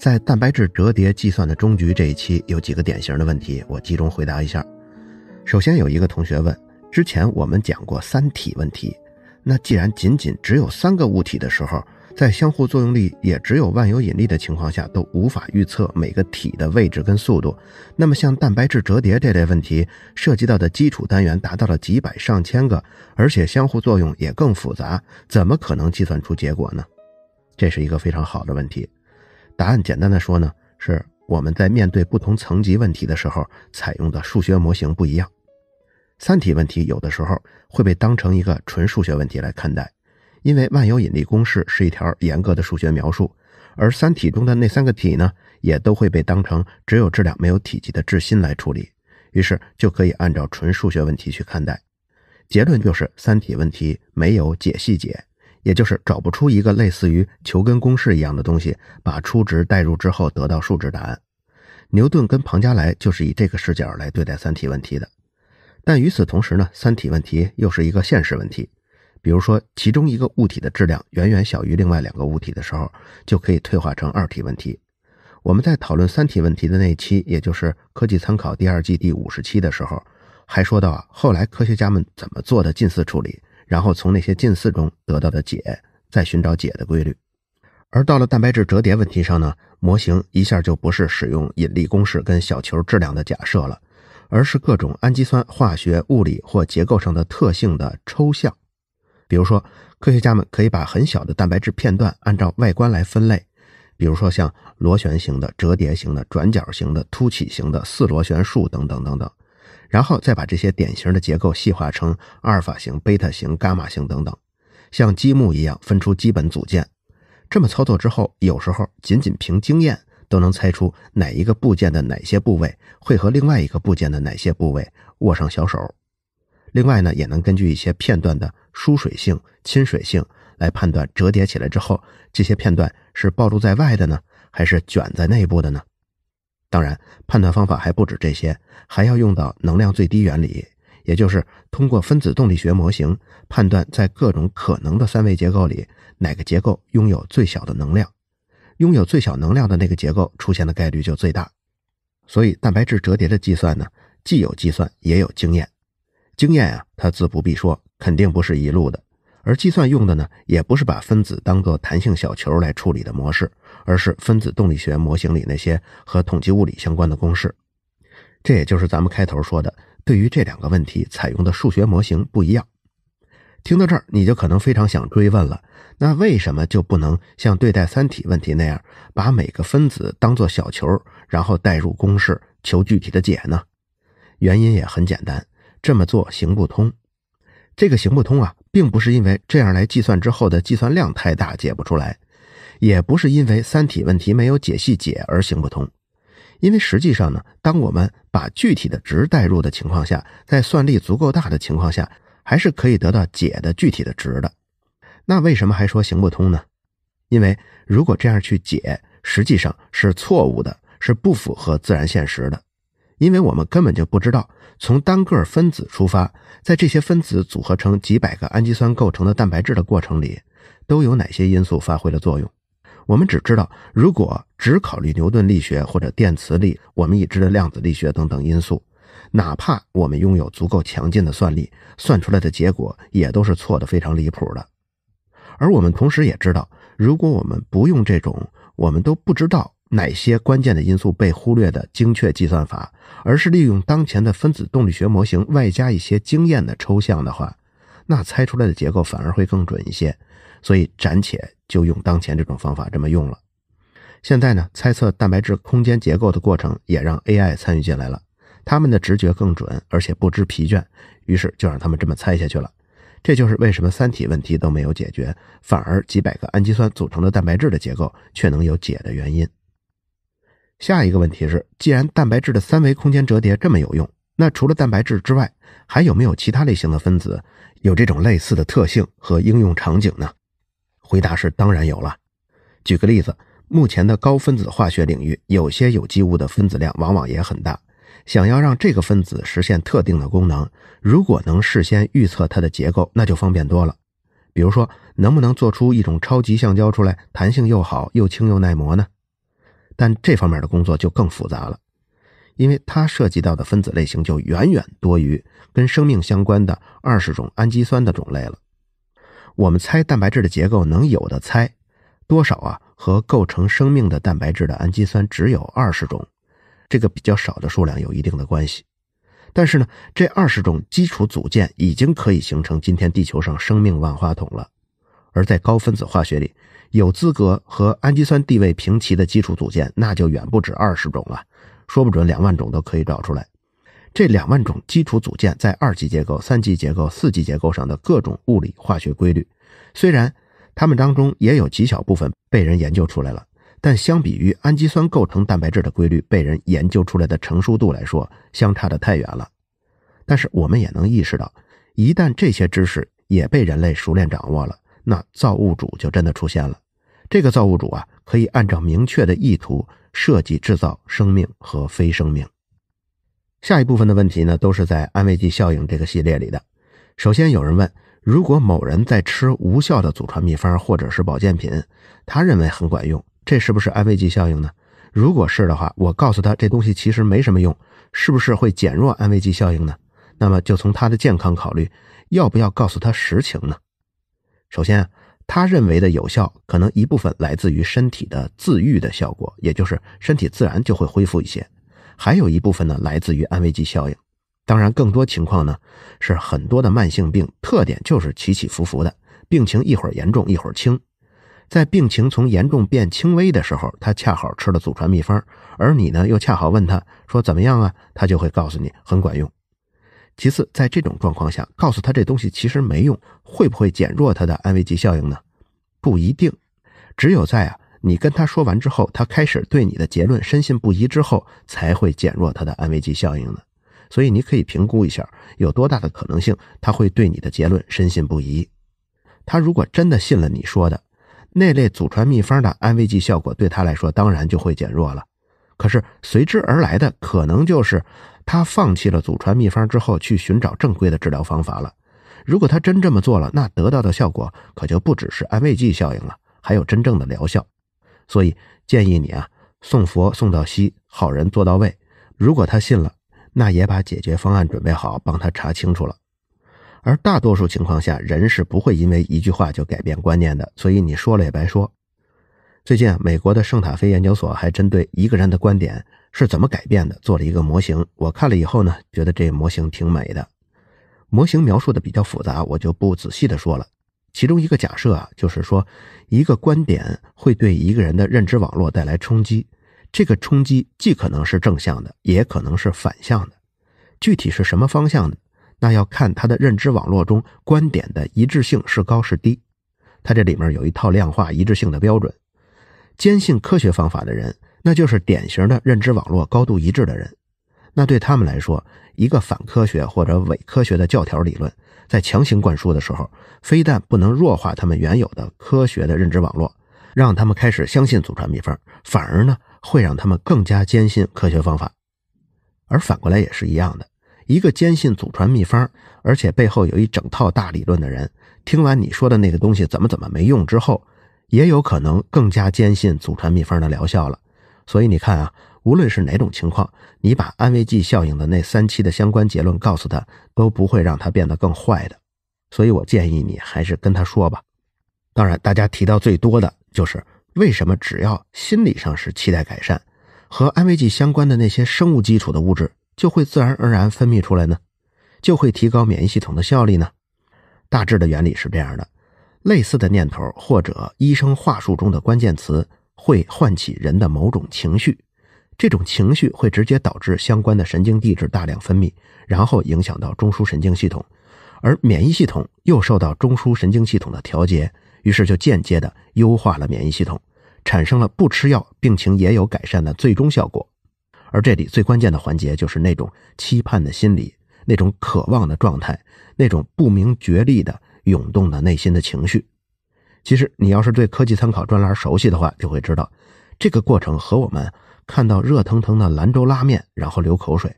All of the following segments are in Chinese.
在蛋白质折叠计算的终局这一期，有几个典型的问题，我集中回答一下。首先有一个同学问：之前我们讲过三体问题，那既然仅仅只有三个物体的时候，在相互作用力也只有万有引力的情况下，都无法预测每个体的位置跟速度，那么像蛋白质折叠这类问题，涉及到的基础单元达到了几百上千个，而且相互作用也更复杂，怎么可能计算出结果呢？这是一个非常好的问题。答案简单的说呢，是我们在面对不同层级问题的时候，采用的数学模型不一样。三体问题有的时候会被当成一个纯数学问题来看待，因为万有引力公式是一条严格的数学描述，而三体中的那三个体呢，也都会被当成只有质量没有体积的质心来处理，于是就可以按照纯数学问题去看待。结论就是，三体问题没有解细节。也就是找不出一个类似于求根公式一样的东西，把初值代入之后得到数值答案。牛顿跟庞加莱就是以这个视角来对待三体问题的。但与此同时呢，三体问题又是一个现实问题。比如说，其中一个物体的质量远远小于另外两个物体的时候，就可以退化成二体问题。我们在讨论三体问题的那一期，也就是《科技参考》第二季第五十期的时候，还说到啊，后来科学家们怎么做的近似处理。然后从那些近似中得到的解，再寻找解的规律。而到了蛋白质折叠问题上呢，模型一下就不是使用引力公式跟小球质量的假设了，而是各种氨基酸化学、物理或结构上的特性的抽象。比如说，科学家们可以把很小的蛋白质片段按照外观来分类，比如说像螺旋形的、折叠形的、转角形的、凸起形的、四螺旋树等等等等。然后再把这些典型的结构细化成阿尔法型、贝塔型、伽马型等等，像积木一样分出基本组件。这么操作之后，有时候仅仅凭经验都能猜出哪一个部件的哪些部位会和另外一个部件的哪些部位握上小手。另外呢，也能根据一些片段的疏水性、亲水性来判断折叠起来之后，这些片段是暴露在外的呢，还是卷在内部的呢？当然，判断方法还不止这些，还要用到能量最低原理，也就是通过分子动力学模型判断在各种可能的三维结构里，哪个结构拥有最小的能量，拥有最小能量的那个结构出现的概率就最大。所以，蛋白质折叠的计算呢，既有计算，也有经验。经验啊，它自不必说，肯定不是一路的。而计算用的呢，也不是把分子当个弹性小球来处理的模式，而是分子动力学模型里那些和统计物理相关的公式。这也就是咱们开头说的，对于这两个问题采用的数学模型不一样。听到这儿，你就可能非常想追问了：那为什么就不能像对待三体问题那样，把每个分子当做小球，然后代入公式求具体的解呢？原因也很简单，这么做行不通。这个行不通啊。并不是因为这样来计算之后的计算量太大解不出来，也不是因为三体问题没有解析解而行不通，因为实际上呢，当我们把具体的值代入的情况下，在算力足够大的情况下，还是可以得到解的具体的值的。那为什么还说行不通呢？因为如果这样去解，实际上是错误的，是不符合自然现实的。因为我们根本就不知道，从单个分子出发，在这些分子组合成几百个氨基酸构成的蛋白质的过程里，都有哪些因素发挥了作用。我们只知道，如果只考虑牛顿力学或者电磁力，我们已知的量子力学等等因素，哪怕我们拥有足够强劲的算力，算出来的结果也都是错的非常离谱的。而我们同时也知道，如果我们不用这种我们都不知道。哪些关键的因素被忽略的精确计算法，而是利用当前的分子动力学模型，外加一些经验的抽象的话，那猜出来的结构反而会更准一些。所以暂且就用当前这种方法这么用了。现在呢，猜测蛋白质空间结构的过程也让 AI 参与进来了，他们的直觉更准，而且不知疲倦，于是就让他们这么猜下去了。这就是为什么三体问题都没有解决，反而几百个氨基酸组成的蛋白质的结构却能有解的原因。下一个问题是，既然蛋白质的三维空间折叠这么有用，那除了蛋白质之外，还有没有其他类型的分子有这种类似的特性和应用场景呢？回答是当然有了。举个例子，目前的高分子化学领域，有些有机物的分子量往往也很大，想要让这个分子实现特定的功能，如果能事先预测它的结构，那就方便多了。比如说，能不能做出一种超级橡胶出来，弹性又好，又轻又耐磨呢？但这方面的工作就更复杂了，因为它涉及到的分子类型就远远多于跟生命相关的二十种氨基酸的种类了。我们猜蛋白质的结构能有的猜多少啊？和构成生命的蛋白质的氨基酸只有二十种，这个比较少的数量有一定的关系。但是呢，这二十种基础组件已经可以形成今天地球上生命万花筒了，而在高分子化学里。有资格和氨基酸地位平齐的基础组件，那就远不止二十种了，说不准两万种都可以找出来。这两万种基础组件在二级结构、三级结构、四级结构上的各种物理化学规律，虽然它们当中也有极小部分被人研究出来了，但相比于氨基酸构成蛋白质的规律被人研究出来的成熟度来说，相差的太远了。但是我们也能意识到，一旦这些知识也被人类熟练掌握了。那造物主就真的出现了。这个造物主啊，可以按照明确的意图设计制造生命和非生命。下一部分的问题呢，都是在安慰剂效应这个系列里的。首先有人问：如果某人在吃无效的祖传秘方或者是保健品，他认为很管用，这是不是安慰剂效应呢？如果是的话，我告诉他这东西其实没什么用，是不是会减弱安慰剂效应呢？那么就从他的健康考虑，要不要告诉他实情呢？首先，他认为的有效可能一部分来自于身体的自愈的效果，也就是身体自然就会恢复一些；还有一部分呢，来自于安慰剂效应。当然，更多情况呢，是很多的慢性病特点就是起起伏伏的，病情一会儿严重，一会儿轻。在病情从严重变轻微的时候，他恰好吃了祖传秘方，而你呢，又恰好问他说怎么样啊，他就会告诉你很管用。其次，在这种状况下，告诉他这东西其实没用，会不会减弱他的安慰剂效应呢？不一定，只有在啊，你跟他说完之后，他开始对你的结论深信不疑之后，才会减弱他的安慰剂效应呢。所以你可以评估一下，有多大的可能性他会对你的结论深信不疑。他如果真的信了你说的那类祖传秘方的安慰剂效果，对他来说当然就会减弱了。可是随之而来的可能就是。他放弃了祖传秘方之后，去寻找正规的治疗方法了。如果他真这么做了，那得到的效果可就不只是安慰剂效应了，还有真正的疗效。所以建议你啊，送佛送到西，好人做到位。如果他信了，那也把解决方案准备好，帮他查清楚了。而大多数情况下，人是不会因为一句话就改变观念的，所以你说了也白说。最近啊，美国的圣塔菲研究所还针对一个人的观点。是怎么改变的？做了一个模型，我看了以后呢，觉得这模型挺美的。模型描述的比较复杂，我就不仔细的说了。其中一个假设啊，就是说一个观点会对一个人的认知网络带来冲击，这个冲击既可能是正向的，也可能是反向的。具体是什么方向的，那要看他的认知网络中观点的一致性是高是低。他这里面有一套量化一致性的标准。坚信科学方法的人。那就是典型的认知网络高度一致的人，那对他们来说，一个反科学或者伪科学的教条理论，在强行灌输的时候，非但不能弱化他们原有的科学的认知网络，让他们开始相信祖传秘方，反而呢，会让他们更加坚信科学方法。而反过来也是一样的，一个坚信祖传秘方，而且背后有一整套大理论的人，听完你说的那个东西怎么怎么没用之后，也有可能更加坚信祖传秘方的疗效了。所以你看啊，无论是哪种情况，你把安慰剂效应的那三期的相关结论告诉他，都不会让他变得更坏的。所以，我建议你还是跟他说吧。当然，大家提到最多的就是为什么只要心理上是期待改善，和安慰剂相关的那些生物基础的物质就会自然而然分泌出来呢？就会提高免疫系统的效率呢？大致的原理是这样的：类似的念头或者医生话术中的关键词。会唤起人的某种情绪，这种情绪会直接导致相关的神经递质大量分泌，然后影响到中枢神经系统，而免疫系统又受到中枢神经系统的调节，于是就间接的优化了免疫系统，产生了不吃药病情也有改善的最终效果。而这里最关键的环节就是那种期盼的心理，那种渴望的状态，那种不明觉厉的涌动的内心的情绪。其实，你要是对科技参考专栏熟悉的话，就会知道，这个过程和我们看到热腾腾的兰州拉面然后流口水，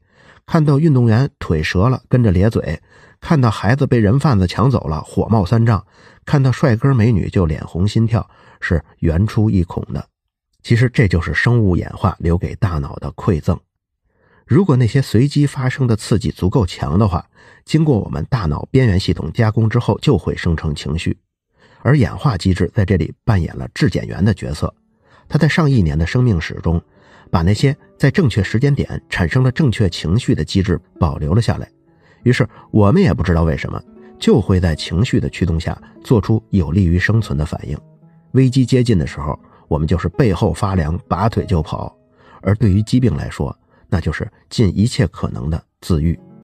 看到运动员腿折了跟着咧嘴，看到孩子被人贩子抢走了火冒三丈，看到帅哥美女就脸红心跳，是原出一孔的。其实这就是生物演化留给大脑的馈赠。如果那些随机发生的刺激足够强的话，经过我们大脑边缘系统加工之后，就会生成情绪。而演化机制在这里扮演了质检员的角色，他在上亿年的生命史中，把那些在正确时间点产生了正确情绪的机制保留了下来。于是我们也不知道为什么，就会在情绪的驱动下做出有利于生存的反应。危机接近的时候，我们就是背后发凉，拔腿就跑；而对于疾病来说，那就是尽一切可能的自愈。